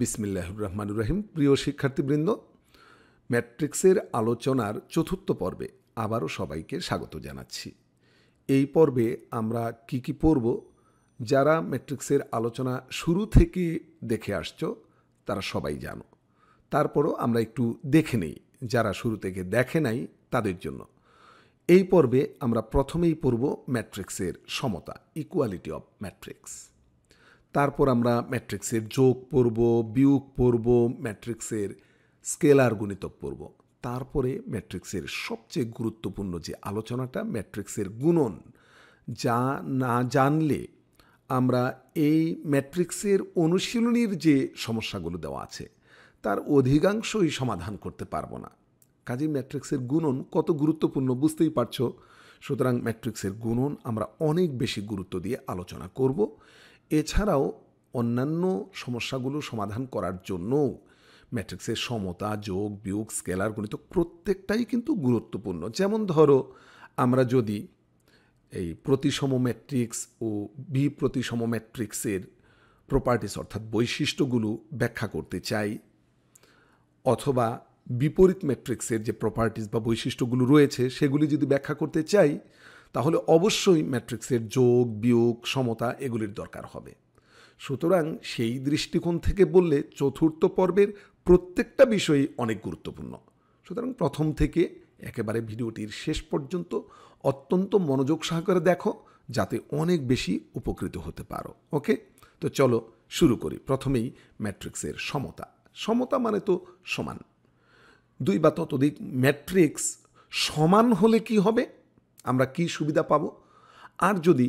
বিসমিল্লাহ রহমান রহিম প্রিয় শিক্ষার্থীবৃন্দ ম্যাট্রিক্সের আলোচনার চতুর্থ পর্বে আবারও সবাইকে স্বাগত জানাচ্ছি এই পর্বে আমরা কি কি পড়ব যারা ম্যাট্রিক্সের আলোচনা শুরু থেকে দেখে আসছ তারা সবাই জানো তারপরও আমরা একটু দেখে নেই যারা শুরু থেকে দেখে নাই তাদের জন্য এই পর্বে আমরা প্রথমেই পড়ব ম্যাট্রিক্সের সমতা ইকুয়ালিটি অফ ম্যাট্রিক্স তারপর আমরা ম্যাট্রিক্সের যোগ পড়ব বিয়োগ পড়ব ম্যাট্রিক্সের স্কেলার গণিতক পড়ব তারপরে ম্যাট্রিক্সের সবচেয়ে গুরুত্বপূর্ণ যে আলোচনাটা ম্যাট্রিক্সের গুণন যা না জানলে আমরা এই ম্যাট্রিক্সের অনুশীলনীর যে সমস্যাগুলো দেওয়া আছে তার অধিকাংশই সমাধান করতে পারবো না কাজে ম্যাট্রিক্সের গুণন কত গুরুত্বপূর্ণ বুঝতেই পারছো সুতরাং ম্যাট্রিক্সের গুণন আমরা অনেক বেশি গুরুত্ব দিয়ে আলোচনা করব এছাড়াও অন্যান্য সমস্যাগুলো সমাধান করার জন্য ম্যাট্রিক্সের সমতা যোগ বিয়োগ স্কেলার গণিত প্রত্যেকটাই কিন্তু গুরুত্বপূর্ণ যেমন ধরো আমরা যদি এই প্রতিসম ম্যাট্রিক্স ও বি প্রতিসম ম্যাট্রিক্সের প্রপার্টিস অর্থাৎ বৈশিষ্ট্যগুলো ব্যাখ্যা করতে চাই অথবা বিপরীত ম্যাট্রিক্সের যে প্রপার্টিস বা বৈশিষ্ট্যগুলো রয়েছে সেগুলি যদি ব্যাখ্যা করতে চাই তাহলে অবশ্যই ম্যাট্রিক্সের যোগ বিয়োগ সমতা এগুলির দরকার হবে সুতরাং সেই দৃষ্টিকোণ থেকে বললে চতুর্থ পর্বের প্রত্যেকটা বিষয়ই অনেক গুরুত্বপূর্ণ সুতরাং প্রথম থেকে একেবারে ভিডিওটির শেষ পর্যন্ত অত্যন্ত মনোযোগ সহকারে দেখো যাতে অনেক বেশি উপকৃত হতে পারো ওকে তো চলো শুরু করি প্রথমেই ম্যাট্রিক্সের সমতা সমতা মানে তো সমান দুই বা ততোধিক ম্যাট্রিক্স সমান হলে কি হবে আমরা কি সুবিধা পাব আর যদি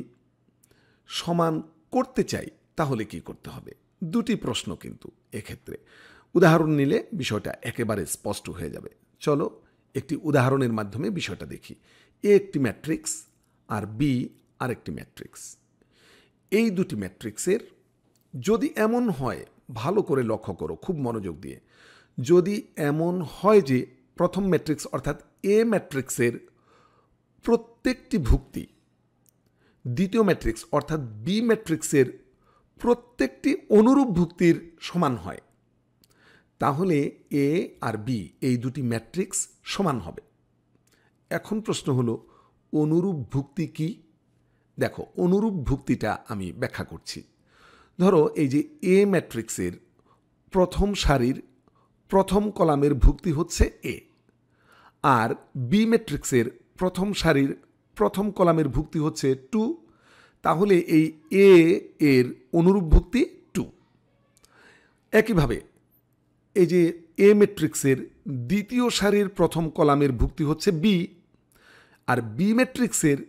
সমান করতে চাই তাহলে কি করতে হবে দুটি প্রশ্ন কিন্তু এক্ষেত্রে উদাহরণ নিলে বিষয়টা একেবারে স্পষ্ট হয়ে যাবে চলো একটি উদাহরণের মাধ্যমে বিষয়টা দেখি এ একটি ম্যাট্রিক্স আর বি আরেকটি ম্যাট্রিক্স এই দুটি ম্যাট্রিক্সের যদি এমন হয় ভালো করে লক্ষ্য করো খুব মনোযোগ দিয়ে যদি এমন হয় যে প্রথম ম্যাট্রিক্স অর্থাৎ এ ম্যাট্রিক্সের প্রত্যেকটি ভুক্তি দ্বিতীয় ম্যাট্রিক্স অর্থাৎ বি ম্যাট্রিক্সের প্রত্যেকটি অনুরূপ ভুক্তির সমান হয় তাহলে এ আর বি এই দুটি ম্যাট্রিক্স সমান হবে এখন প্রশ্ন হলো অনুরূপ ভুক্তি কি দেখো অনুরূপ ভুক্তিটা আমি ব্যাখ্যা করছি ধরো এই যে এ ম্যাট্রিক্সের প্রথম সারির প্রথম কলামের ভুক্তি হচ্ছে এ আর বি ম্যাট্রিক্সের প্রথম সারির প্রথম কলামের ভুক্তি হচ্ছে টু তাহলে এই এ এর অনুরূপ ভুক্তি টু একইভাবে এই যে এ ম্যাট্রিক্সের দ্বিতীয় সারির প্রথম কলামের ভুক্তি হচ্ছে বি আর বি ম্যাট্রিক্সের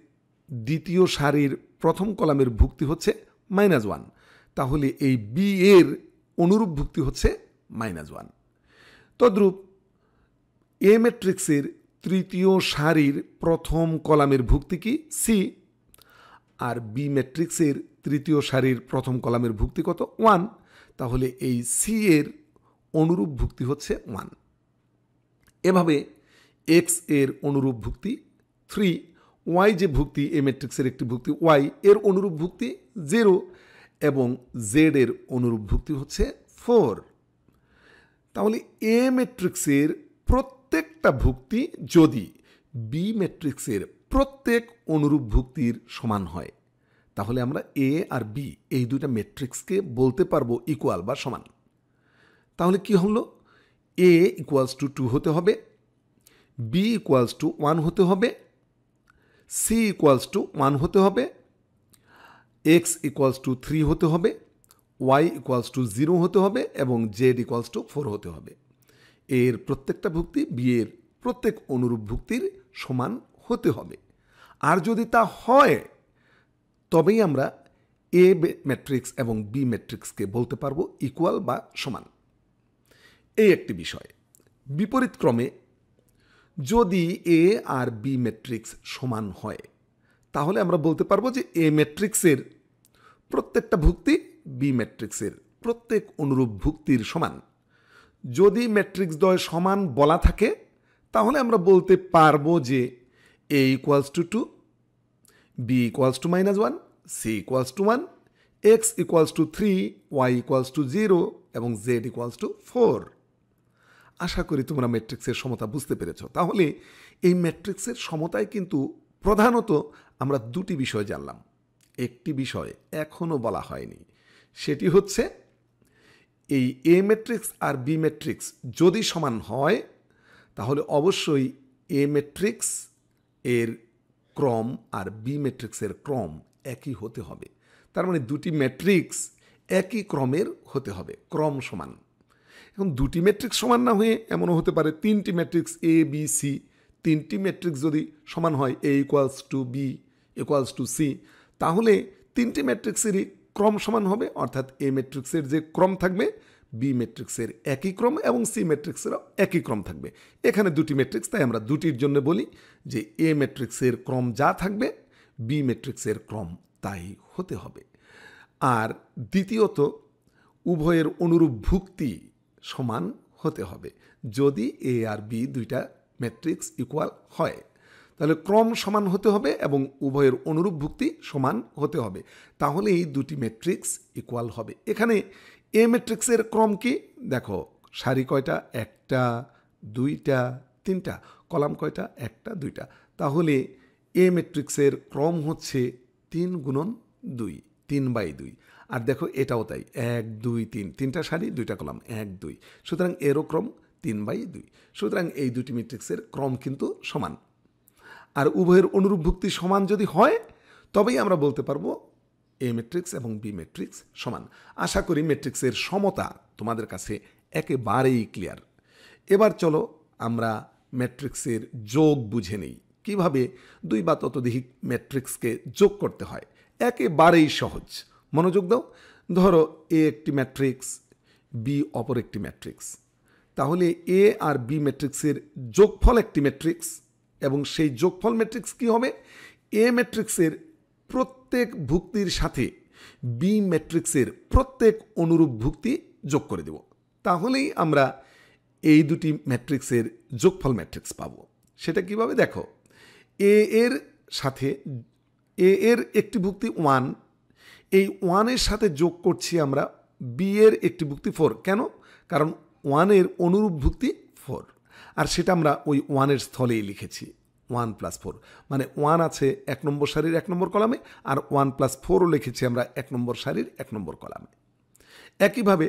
দ্বিতীয় সারির প্রথম কলামের ভুক্তি হচ্ছে মাইনাস ওয়ান তাহলে এই বি এর অনুরূপ ভুক্তি হচ্ছে মাইনাস ওয়ান তদ্রূপ এ ম্যাট্রিক্সের তৃতীয় সারির প্রথম কলামের ভুক্তি কি সি আর বি ম্যাট্রিক্সের তৃতীয় সারির প্রথম কলামের ভুক্তি কত ওয়ান তাহলে এই সি এর অনুরূপ ভুক্তি হচ্ছে ওয়ান এভাবে এক্স এর অনুরূপ ভুক্তি থ্রি ওয়াই যে ভুক্তি এ ম্যাট্রিক্সের একটি ভুক্তি ওয়াই এর অনুরূপ ভুক্তি জিরো এবং জেড এর অনুরূপ ভুক্তি হচ্ছে ফোর তাহলে এ ম্যাট্রিক্সের প্রত্যেকটা ভুক্তি যদি বি ম্যাট্রিক্সের প্রত্যেক অনুরূপ ভুক্তির সমান হয় তাহলে আমরা এ আর বি এই দুইটা ম্যাট্রিক্সকে বলতে পারবো ইকুয়াল বা সমান তাহলে কি হলো এ ইকুয়ালস টু টু হতে হবে বি ইকুয়ালস টু ওয়ান হতে হবে সি ইকুয়ালস টু ওয়ান হতে হবে এক্স ইকুয়ালস টু থ্রি হতে হবে ওয়াই ইকুয়ালস টু জিরো হতে হবে এবং জেড ইকুয়ালস টু ফোর হতে হবে এর প্রত্যেকটা ভুক্তি এর প্রত্যেক অনুরূপ ভুক্তির সমান হতে হবে আর যদি তা হয় তবেই আমরা এ ম্যাট্রিক্স এবং বি ম্যাট্রিক্সকে বলতে পারবো ইকুয়াল বা সমান এই একটি বিষয় বিপরীত ক্রমে যদি এ আর বি ম্যাট্রিক্স সমান হয় তাহলে আমরা বলতে পারবো যে এ ম্যাট্রিক্সের প্রত্যেকটা ভুক্তি বি ম্যাট্রিক্সের প্রত্যেক অনুরূপ ভুক্তির সমান যদি ম্যাট্রিক্স দ্বয় সমান বলা থাকে তাহলে আমরা বলতে পারবো যে A equals to two B equals to minus one C equals to one X equals to three Y equals to zero এবং জেড ইকুয়ালস টু ফোর আশা করি তোমরা ম্যাট্রিক্সের সমতা বুঝতে পেরেছ তাহলে এই ম্যাট্রিক্সের সমতায় কিন্তু প্রধানত আমরা দুটি বিষয় জানলাম একটি বিষয় এখনও বলা হয়নি সেটি হচ্ছে এই এ ম্যাট্রিক্স আর বি ম্যাট্রিক্স যদি সমান হয় তাহলে অবশ্যই এ ম্যাট্রিক্স এর ক্রম আর বি ম্যাট্রিক্সের ক্রম একই হতে হবে তার মানে দুটি ম্যাট্রিক্স একই ক্রমের হতে হবে ক্রম সমান এখন দুটি ম্যাট্রিক্স সমান না হয়ে এমনও হতে পারে তিনটি ম্যাট্রিক্স এ বি সি তিনটি ম্যাট্রিক্স যদি সমান হয় A equals to B equals to C তাহলে তিনটি ম্যাট্রিক্সেরই ক্রম সমান হবে অর্থাৎ এ ম্যাট্রিক্সের যে ক্রম থাকবে বি ম্যাট্রিক্সের একই ক্রম এবং সি ম্যাট্রিক্সেরও একই ক্রম থাকবে এখানে দুটি ম্যাট্রিক্স তাই আমরা দুটির জন্য বলি যে এ ম্যাট্রিক্সের ক্রম যা থাকবে বি ম্যাট্রিক্সের ক্রম তাই হতে হবে আর দ্বিতীয়ত উভয়ের অনুরূপ ভুক্তি সমান হতে হবে যদি এ আর বি দুইটা ম্যাট্রিক্স ইকুয়াল হয় তাহলে ক্রম সমান হতে হবে এবং উভয়ের অনুরূপ ভুক্তি সমান হতে হবে তাহলে এই দুটি ম্যাট্রিক্স ইকুয়াল হবে এখানে এ ম্যাট্রিক্সের ক্রম কি দেখো সারি কয়টা একটা দুইটা তিনটা কলাম কয়টা একটা দুইটা তাহলে এ ম্যাট্রিক্সের ক্রম হচ্ছে তিন গুণন দুই তিন বাই দুই আর দেখো এটাও তাই এক দুই তিন তিনটা সারি দুইটা কলাম এক দুই সুতরাং এরও ক্রম তিন বাই দুই সুতরাং এই দুটি ম্যাট্রিক্সের ক্রম কিন্তু সমান আর উভয়ের অনুরূপ ভুক্তি সমান যদি হয় তবেই আমরা বলতে পারবো এ ম্যাট্রিক্স এবং বি ম্যাট্রিক্স সমান আশা করি ম্যাট্রিক্সের সমতা তোমাদের কাছে একেবারেই ক্লিয়ার এবার চলো আমরা ম্যাট্রিক্সের যোগ বুঝে নিই কীভাবে দুই বা ততোধিক ম্যাট্রিক্সকে যোগ করতে হয় একেবারেই সহজ মনোযোগ দাও ধরো এ একটি ম্যাট্রিক্স বি অপর একটি ম্যাট্রিক্স তাহলে এ আর বি ম্যাট্রিক্সের যোগফল একটি ম্যাট্রিক্স এবং সেই যোগফল ম্যাট্রিক্স কি হবে এ ম্যাট্রিক্সের প্রত্যেক ভুক্তির সাথে বি ম্যাট্রিক্সের প্রত্যেক অনুরূপ ভুক্তি যোগ করে দেব তাহলেই আমরা এই দুটি ম্যাট্রিক্সের যোগফল ম্যাট্রিক্স পাব সেটা কিভাবে দেখো এ এর সাথে এ এর একটি ভুক্তি ওয়ান এই ওয়ানের সাথে যোগ করছি আমরা বি এর একটি ভুক্তি ফোর কেন কারণ ওয়ানের অনুরূপ ভুক্তি ফোর আর সেটা আমরা ওই ওয়ানের স্থলেই লিখেছি ওয়ান প্লাস ফোর মানে ওয়ান আছে এক নম্বর সারির এক নম্বর কলামে আর ওয়ান প্লাস ফোরও লিখেছি আমরা এক নম্বর সারির এক নম্বর কলামে একইভাবে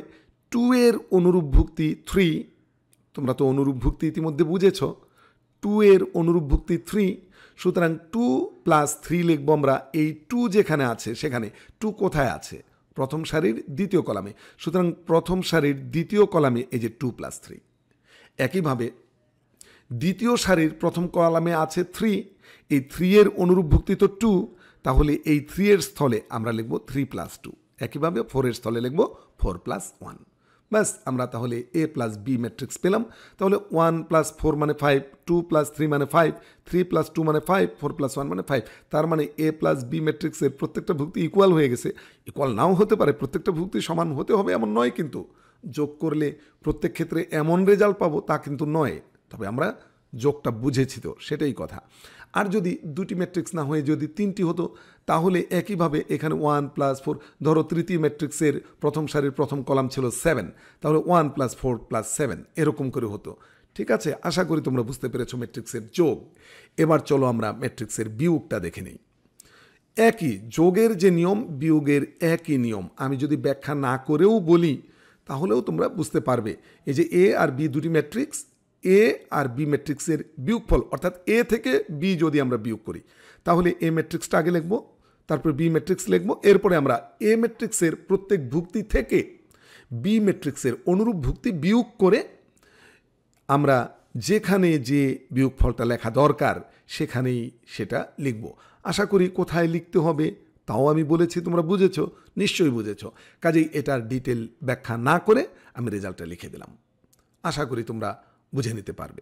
টু এর অনুরূপ ভুক্তি থ্রি তোমরা তো অনুরূপ ভুক্তি ইতিমধ্যে বুঝেছ টু এর অনুরূপ ভুক্তি থ্রি সুতরাং টু প্লাস থ্রি লিখব আমরা এই টু যেখানে আছে সেখানে টু কোথায় আছে প্রথম সারির দ্বিতীয় কলামে সুতরাং প্রথম সারির দ্বিতীয় কলামে এই যে টু প্লাস থ্রি একইভাবে দ্বিতীয় সারির প্রথম কলামে আছে থ্রি এই থ্রি এর অনুরূপ ভুক্তি তো টু তাহলে এই থ্রি এর স্থলে আমরা লিখব থ্রি প্লাস টু একইভাবে ফোরের স্থলে লিখব ফোর প্লাস ওয়ান ব্যাস আমরা তাহলে এ প্লাস বি ম্যাট্রিক্স পেলাম তাহলে ওয়ান প্লাস ফোর মানে ফাইভ টু প্লাস থ্রি মানে ফাইভ থ্রি প্লাস টু মানে ফাইভ ফোর প্লাস ওয়ান মানে ফাইভ তার মানে এ প্লাস বি ম্যাট্রিক্সের প্রত্যেকটা ভুক্তি ইকুয়াল হয়ে গেছে ইকুয়াল নাও হতে পারে প্রত্যেকটা ভুক্তি সমান হতে হবে এমন নয় কিন্তু যোগ করলে প্রত্যেক ক্ষেত্রে এমন রেজাল্ট পাবো তা কিন্তু নয় তবে আমরা যোগটা বুঝেছি তো সেটাই কথা আর যদি দুটি ম্যাট্রিক্স না হয়ে যদি তিনটি হতো তাহলে একইভাবে এখানে ওয়ান প্লাস ফোর ধরো তৃতীয় ম্যাট্রিক্সের প্রথম সারির প্রথম কলাম ছিল সেভেন তাহলে one plus four plus seven এরকম করে হতো ঠিক আছে আশা করি তোমরা বুঝতে পেরেছো ম্যাট্রিক্সের যোগ এবার চলো আমরা ম্যাট্রিক্সের বিয়োগটা দেখে নিই একই যোগের যে নিয়ম বিয়োগের একই নিয়ম আমি যদি ব্যাখ্যা না করেও বলি তাহলেও তোমরা বুঝতে পারবে এই যে এ আর বি দুটি ম্যাট্রিক্স এ আর বি ম্যাট্রিক্সের বিয়োগফল অর্থাৎ এ থেকে বি যদি আমরা বিয়োগ করি তাহলে এ ম্যাট্রিক্সটা আগে লিখব তারপরে বি ম্যাট্রিক্স লিখব এরপরে আমরা এ ম্যাট্রিক্সের প্রত্যেক ভুক্তি থেকে বি ম্যাট্রিক্সের অনুরূপ ভুক্তি বিয়োগ করে আমরা যেখানে যে বিয়োগফলটা লেখা দরকার সেখানেই সেটা লিখব আশা করি কোথায় লিখতে হবে তাও আমি বলেছি তোমরা বুঝেছ নিশ্চয়ই বুঝেছ কাজেই এটার ডিটেল ব্যাখ্যা না করে আমি রেজাল্টটা লিখে দিলাম আশা করি তোমরা বুঝে নিতে পারবে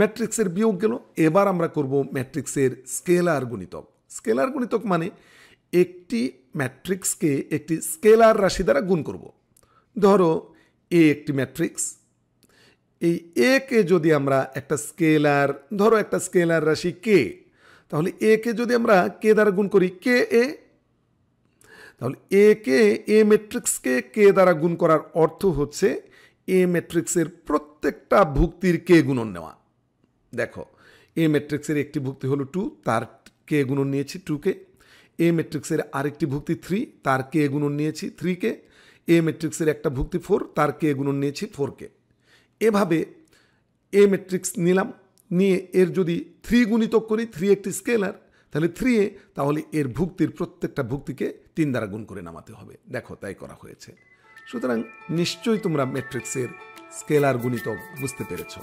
ম্যাট্রিক্সের বিয়োগ গেল এবার আমরা করব ম্যাট্রিক্সের স্কেলার গুণিতক স্কেলার গুণিতক মানে একটি ম্যাট্রিক্সকে একটি স্কেলার রাশি দ্বারা গুণ করব ধরো এ একটি ম্যাট্রিক্স এই এ কে যদি আমরা একটা স্কেলার ধরো একটা স্কেলার রাশি কে তাহলে এ কে যদি আমরা কে দ্বারা গুণ করি কে এ তাহলে এ কে এ ম্যাট্রিক্সকে কে দ্বারা গুণ করার অর্থ হচ্ছে এ ম্যাট্রিক্সের প্রত্যেক প্রত্যেকটা ভুক্তির কে গুণন নেওয়া দেখো এ ম্যাট্রিক্সের একটি ভুক্তি হলো টু তার কে গুণন নিয়েছি টুকে এ ম্যাট্রিক্সের আরেকটি ভুক্তি থ্রি তার কে গুণন নিয়েছি থ্রিকে এ ম্যাট্রিক্সের একটা ভুক্তি ফোর তার কে গুণন নিয়েছি ফোরকে এভাবে এ ম্যাট্রিক্স নিলাম নিয়ে এর যদি থ্রি গুণিতক করি থ্রি একটি স্কেলার তাহলে থ্রি এ তাহলে এর ভুক্তির প্রত্যেকটা ভুক্তিকে তিন দ্বারা গুণ করে নামাতে হবে দেখো তাই করা হয়েছে সুতরাং নিশ্চয়ই তোমরা ম্যাট্রিক্সের স্কেলার গুণিতক বুঝতে পেরেছ